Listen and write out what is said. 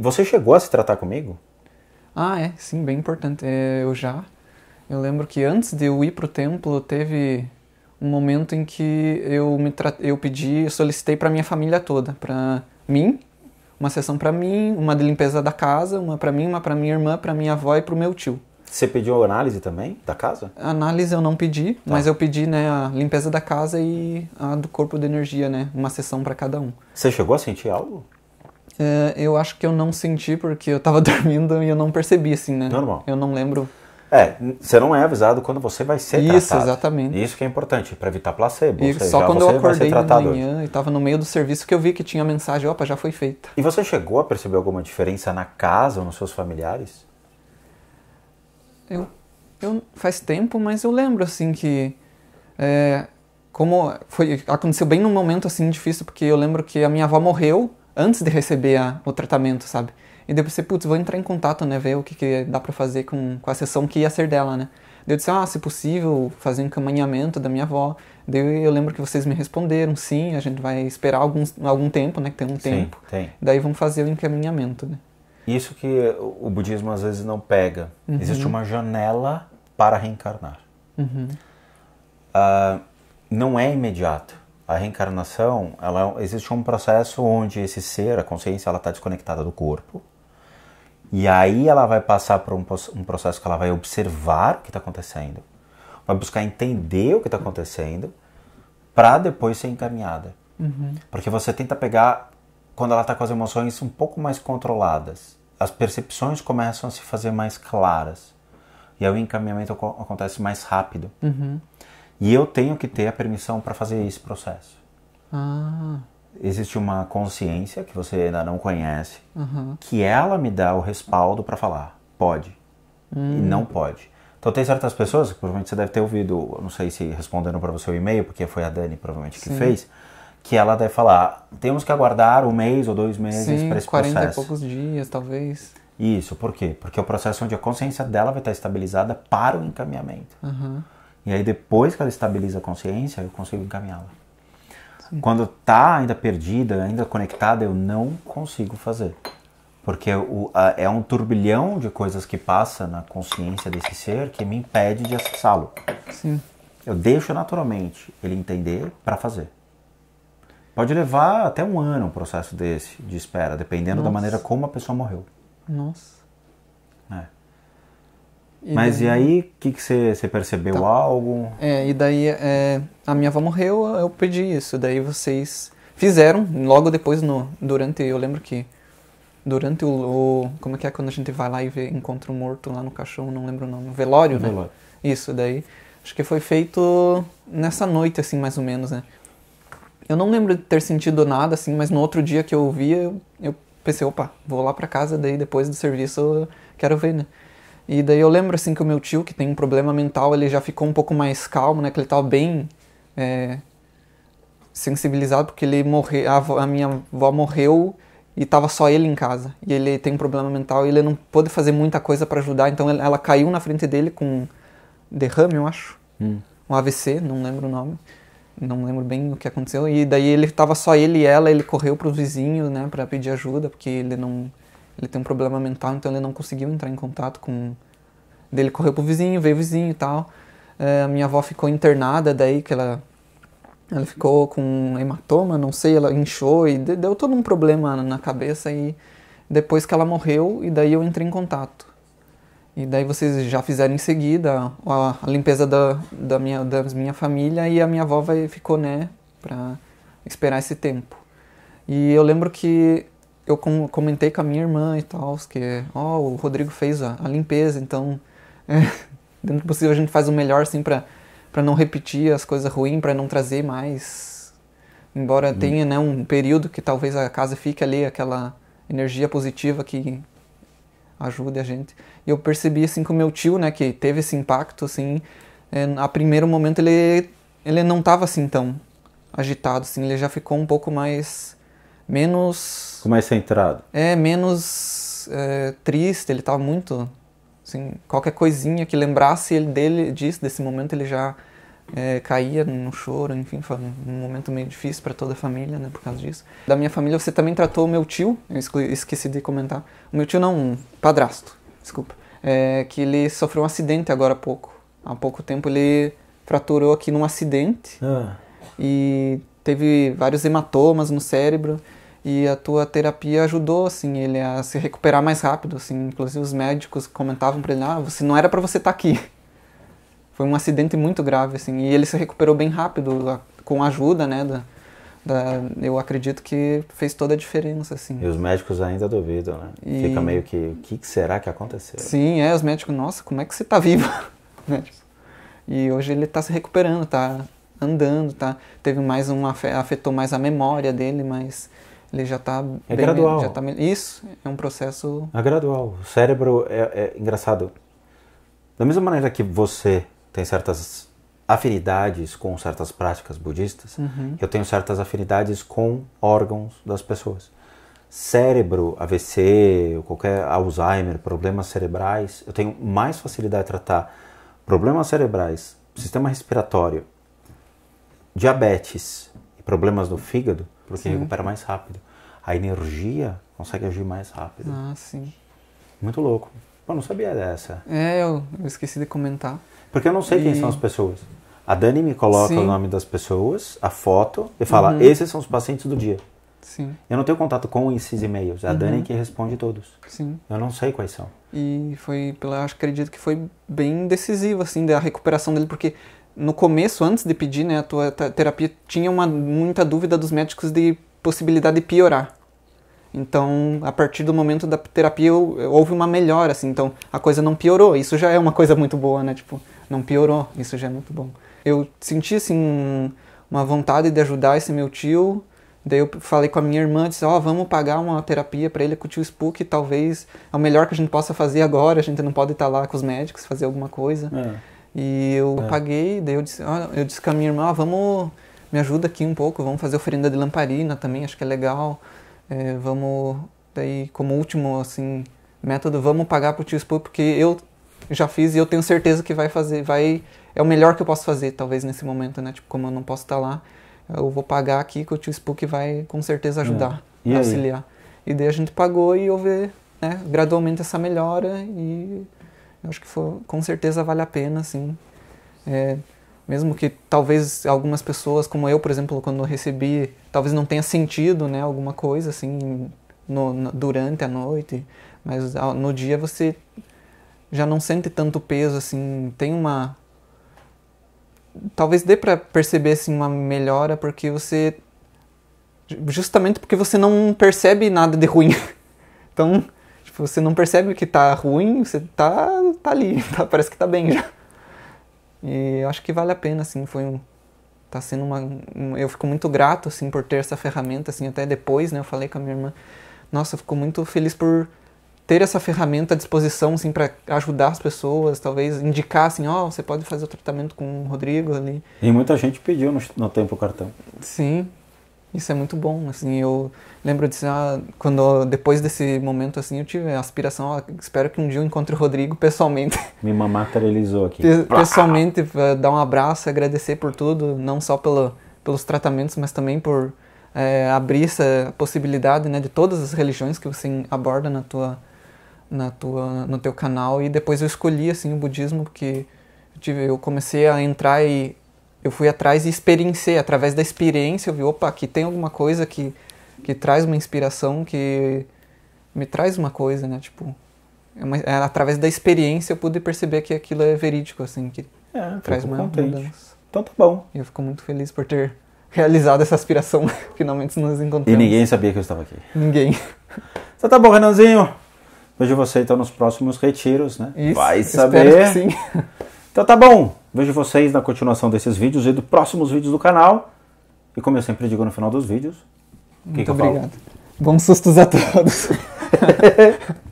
Você chegou a se tratar comigo? Ah, é, sim, bem importante. É, eu já. Eu lembro que antes de eu ir pro templo, teve um momento em que eu me eu pedi, eu solicitei para minha família toda, para mim, uma sessão para mim, uma de limpeza da casa, uma para mim, uma para minha irmã, para minha avó e pro meu tio. Você pediu análise também da casa? análise eu não pedi, tá. mas eu pedi né, a limpeza da casa e a do corpo de energia, né? Uma sessão para cada um. Você chegou a sentir algo? É, eu acho que eu não senti porque eu tava dormindo e eu não percebi, assim, né? Normal. Eu não lembro. É, você não é avisado quando você vai ser Isso, tratado. Isso, exatamente. Isso que é importante, para evitar placebo. E seja, só quando eu acordei de manhã e estava no meio do serviço que eu vi que tinha a mensagem, opa, já foi feita. E você chegou a perceber alguma diferença na casa ou nos seus familiares? Eu, eu faz tempo, mas eu lembro, assim, que... É, como foi aconteceu bem num momento, assim, difícil, porque eu lembro que a minha avó morreu antes de receber a, o tratamento, sabe? E depois você, putz, vou entrar em contato, né? Ver o que, que dá para fazer com, com a sessão que ia ser dela, né? Daí eu disse, ah, se possível, fazer um encaminhamento da minha avó. Daí eu lembro que vocês me responderam, sim, a gente vai esperar alguns, algum tempo, né? Que tem um sim, tempo. Tem. Daí vamos fazer o encaminhamento, né? Isso que o budismo às vezes não pega. Uhum. Existe uma janela para reencarnar. Uhum. Uh, não é imediato a reencarnação, ela, existe um processo onde esse ser, a consciência, ela está desconectada do corpo. E aí ela vai passar por um, um processo que ela vai observar o que está acontecendo, vai buscar entender o que está acontecendo, para depois ser encaminhada. Uhum. Porque você tenta pegar quando ela está com as emoções um pouco mais controladas. As percepções começam a se fazer mais claras. E aí o encaminhamento acontece mais rápido. Uhum. E eu tenho que ter a permissão para fazer esse processo. Ah. Existe uma consciência que você ainda não conhece, uhum. que ela me dá o respaldo para falar, pode hum. e não hum. pode. Então tem certas pessoas, que provavelmente você deve ter ouvido, não sei se respondendo para você o e-mail, porque foi a Dani provavelmente que Sim. fez, que ela deve falar, temos que aguardar um mês ou dois meses para esse 40 processo. e poucos dias, talvez. Isso, por quê? Porque é o processo onde a consciência dela vai estar estabilizada para o encaminhamento. Uhum. E aí depois que ela estabiliza a consciência, eu consigo encaminhá-la. Quando está ainda perdida, ainda conectada, eu não consigo fazer. Porque o, a, é um turbilhão de coisas que passa na consciência desse ser que me impede de acessá-lo. Sim. Eu deixo naturalmente ele entender para fazer. Pode levar até um ano um processo desse de espera, dependendo Nossa. da maneira como a pessoa morreu. Nossa. É. E Mas daí... e aí, o que, que você, você percebeu então, algo? É, e daí é, a minha avó morreu, eu pedi isso. Daí vocês fizeram, logo depois, no, durante, eu lembro que durante o, o, Como é que é quando a gente vai lá e vê, encontra um morto lá no caixão, não lembro o nome. Velório, o né? Velório. Isso, daí. Acho que foi feito nessa noite, assim, mais ou menos, né? Eu não lembro de ter sentido nada, assim, mas no outro dia que eu ouvia, eu, eu pensei, opa, vou lá pra casa, daí depois do serviço eu quero ver, né? E daí eu lembro assim que o meu tio, que tem um problema mental, ele já ficou um pouco mais calmo, né? Que ele estava bem é, sensibilizado porque ele morreu, a, a minha avó morreu e estava só ele em casa. E ele tem um problema mental e ele não pôde fazer muita coisa para ajudar, então ela caiu na frente dele com derrame, eu acho. Hum. Um AVC, não lembro o nome. Não lembro bem o que aconteceu. E daí ele estava só ele e ela, ele correu para os vizinhos, né, para pedir ajuda, porque ele não ele tem um problema mental, então ele não conseguiu entrar em contato com. dele correu pro vizinho, veio o vizinho e tal. É, minha avó ficou internada, daí que ela, ela ficou com hematoma, não sei, ela inchou e deu todo um problema na cabeça. E depois que ela morreu, e daí eu entrei em contato. E daí vocês já fizeram em seguida a, a limpeza da, da, minha, da minha família e a minha avó vai, ficou, né, pra esperar esse tempo. E eu lembro que eu comentei com a minha irmã e tal, que, ó, oh, o Rodrigo fez a, a limpeza, então, é, dentro do é possível a gente faz o melhor, assim, pra, pra não repetir as coisas ruins, para não trazer mais. Embora hum. tenha, né, um período que talvez a casa fique ali, aquela energia positiva que ajude a gente. E eu percebi, assim, com o meu tio, né, que teve esse impacto, assim, é, a primeiro momento ele, ele não tava, assim, tão agitado, assim, ele já ficou um pouco mais menos. Mais centrado. É, menos é, triste, ele estava muito. Assim, qualquer coisinha que lembrasse ele dele disso, desse momento, ele já é, caía no choro, enfim, foi um momento meio difícil para toda a família, né, por causa disso. Da minha família, você também tratou o meu tio, eu esqueci de comentar. O meu tio não, um padrasto, desculpa. É, que ele sofreu um acidente agora há pouco. Há pouco tempo ele fraturou aqui num acidente ah. e teve vários hematomas no cérebro e a tua terapia ajudou assim ele a se recuperar mais rápido, assim, inclusive os médicos comentavam para ele: "Ah, você não era para você estar tá aqui". Foi um acidente muito grave assim, e ele se recuperou bem rápido com a ajuda, né, da, da, eu acredito que fez toda a diferença, assim. E os médicos ainda duvidam, né? E... Fica meio que, o que será que aconteceu? Sim, é, os médicos, nossa, como é que você tá vivo? e hoje ele tá se recuperando, tá andando, tá... Teve mais um, afetou mais a memória dele, mas ele já está é bem, gradual. Já tá, isso é um processo. É gradual. O cérebro é, é engraçado. Da mesma maneira que você tem certas afinidades com certas práticas budistas, uhum. eu tenho certas afinidades com órgãos das pessoas. Cérebro, AVC, qualquer Alzheimer, problemas cerebrais, eu tenho mais facilidade de tratar problemas cerebrais, sistema respiratório, diabetes, problemas do fígado, porque sim. recupera mais rápido. A energia consegue agir mais rápido. Ah, sim. Muito louco. Pô, não sabia dessa. É, eu, eu esqueci de comentar. Porque eu não sei e... quem são as pessoas. A Dani me coloca sim. o nome das pessoas, a foto, e fala: uhum. esses são os pacientes do dia. Sim. Eu não tenho contato com esses e-mails. É A uhum. Dani que responde todos. Sim. Eu não sei quais são. E foi, eu acho que acredito que foi bem decisivo, assim, da recuperação dele, porque no começo, antes de pedir né, a tua terapia, tinha uma, muita dúvida dos médicos de possibilidade de piorar. Então, a partir do momento da terapia, houve uma melhora, assim. Então, a coisa não piorou. Isso já é uma coisa muito boa, né? Tipo, não piorou. Isso já é muito bom. Eu senti, assim, uma vontade de ajudar esse meu tio. Daí eu falei com a minha irmã, disse, ó, oh, vamos pagar uma terapia para ele com o tio Spook, talvez é o melhor que a gente possa fazer agora, a gente não pode estar tá lá com os médicos, fazer alguma coisa. É. E eu é. paguei, daí eu disse, ah, eu disse com a minha irmã, ah, vamos, me ajuda aqui um pouco, vamos fazer oferenda de lamparina também, acho que é legal. É, vamos, daí como último, assim, método, vamos pagar pro tio Spook porque eu já fiz e eu tenho certeza que vai fazer, vai, é o melhor que eu posso fazer, talvez nesse momento, né? Tipo, como eu não posso estar tá lá, eu vou pagar aqui que o tio Spook vai com certeza ajudar, é. e auxiliar. Aí? E daí a gente pagou e houve, né, gradualmente essa melhora e eu acho que foi com certeza vale a pena, assim. É, mesmo que talvez algumas pessoas, como eu, por exemplo, quando recebi, talvez não tenha sentido, né, alguma coisa, assim, no, no, durante a noite, mas no dia você já não sente tanto peso, assim, tem uma... Talvez dê para perceber, assim, uma melhora, porque você... Justamente porque você não percebe nada de ruim. então você não percebe que tá ruim, você tá, tá ali, tá, parece que tá bem já. E eu acho que vale a pena, assim, foi um... Tá sendo uma... Um, eu fico muito grato, assim, por ter essa ferramenta, assim, até depois, né, eu falei com a minha irmã, nossa, eu fico muito feliz por ter essa ferramenta à disposição, assim, para ajudar as pessoas, talvez indicar, assim, ó, oh, você pode fazer o tratamento com o Rodrigo ali. E muita gente pediu no, no tempo o cartão. Sim, isso é muito bom, assim, eu lembro de ah, quando depois desse momento, assim, eu tive a aspiração, ah, espero que um dia eu encontre o Rodrigo pessoalmente. Me materializou aqui. pessoalmente, eh, dar um abraço, agradecer por tudo, não só pelo, pelos tratamentos, mas também por é, abrir essa possibilidade, né, de todas as religiões que você aborda na tua, na tua, no teu canal. E depois eu escolhi, assim, o budismo, porque eu, tive, eu comecei a entrar e eu fui atrás e experienciei. Através da experiência, eu vi, opa, aqui tem alguma coisa que, que traz uma inspiração, que me traz uma coisa, né? Tipo, é uma, é, através da experiência eu pude perceber que aquilo é verídico, assim, que é, traz uma contente. mudança. Então tá bom. E eu fico muito feliz por ter realizado essa aspiração. Finalmente nos encontramos. E ninguém sabia que eu estava aqui. Ninguém. Então tá bom, Renanzinho. Vejo você então nos próximos retiros, né? Isso, Vai saber. sim. Então tá bom. Vejo vocês na continuação desses vídeos e dos próximos vídeos do canal. E como eu sempre digo no final dos vídeos... Muito que que obrigado. Falo? Bons sustos a todos.